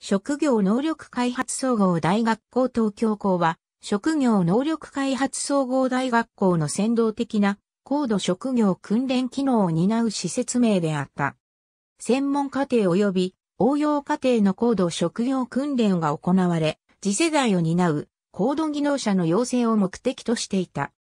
職業能力開発総合大学校東京校は、職業能力開発総合大学校の先導的な高度職業訓練機能を担う施設名であった。専門課程及び応用課程の高度職業訓練が行われ、次世代を担う高度技能者の養成を目的としていた。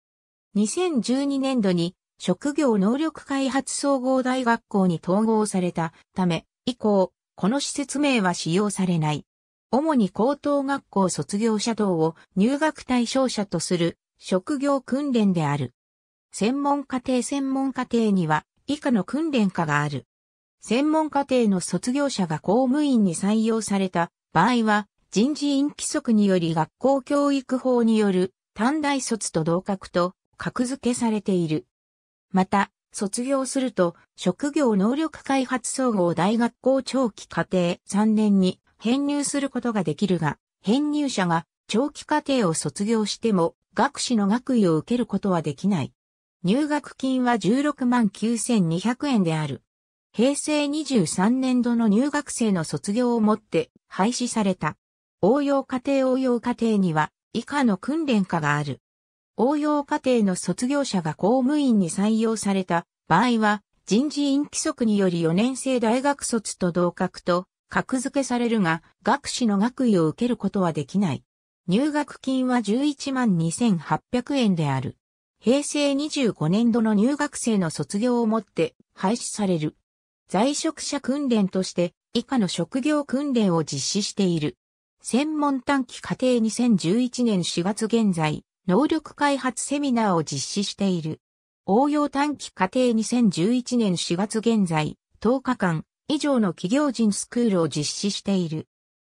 2012年度に職業能力開発総合大学校に統合されたため、以降、この施設名は使用されない。主に高等学校卒業者等を入学対象者とする職業訓練である。専門課程専門課程には以下の訓練科がある。専門課程の卒業者が公務員に採用された場合は人事院規則により学校教育法による短大卒と同格と格付けされている。また、卒業すると、職業能力開発総合大学校長期課程3年に編入することができるが、編入者が長期課程を卒業しても、学士の学位を受けることはできない。入学金は16万9200円である。平成23年度の入学生の卒業をもって廃止された。応用課程応用課程には以下の訓練科がある。応用課程の卒業者が公務員に採用された場合は、人事院規則により4年生大学卒と同格と、格付けされるが、学士の学位を受けることはできない。入学金は11万2800円である。平成25年度の入学生の卒業をもって廃止される。在職者訓練として以下の職業訓練を実施している。専門短期課程2011年4月現在、能力開発セミナーを実施している。応用短期課程2011年4月現在、10日間以上の企業人スクールを実施している。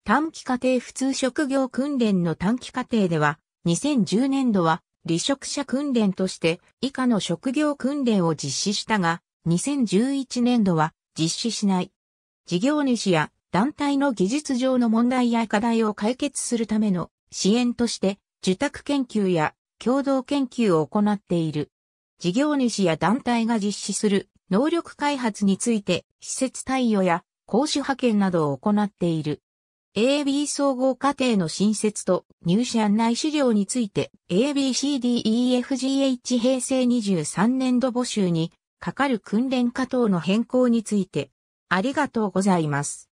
短期課程普通職業訓練の短期課程では、2010年度は離職者訓練として以下の職業訓練を実施したが、2011年度は実施しない。事業主や団体の技術上の問題や課題を解決するための支援として受託研究や共同研究を行っている。事業主や団体が実施する能力開発について施設対応や講師派遣などを行っている。AB 総合課程の新設と入試案内資料について ABCDEFGH 平成23年度募集にかかる訓練課等の変更についてありがとうございます。